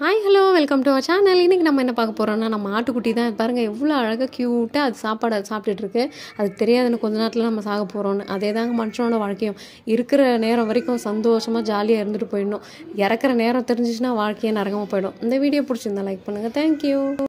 hi hello welcome to our channel இன்றைக்கி நம்ம என்ன பார்க்க போகிறோம்னா நம்ம ஆட்டுக்குட்டி தான் பாருங்கள் எவ்வளோ அழகாக க்யூட்டாக அது சாப்பாடு அது சாப்பிட்டுட்ருக்கு அது தெரியாதுன்னு கொஞ்ச நேரத்தில் நம்ம சாக போகிறோன்னு அதே தாங்க மனுஷனோட வாழ்க்கையும் இருக்கிற நேரம் வரைக்கும் சந்தோஷமாக ஜாலியாக இருந்துட்டு போயிடணும் இறக்குற நேரம் தெரிஞ்சிச்சுன்னா வாழ்க்கையை நரகமாக போயிடும் இந்த வீடியோ பிடிச்சிருந்தா லைக் பண்ணுங்கள் தேங்க்யூ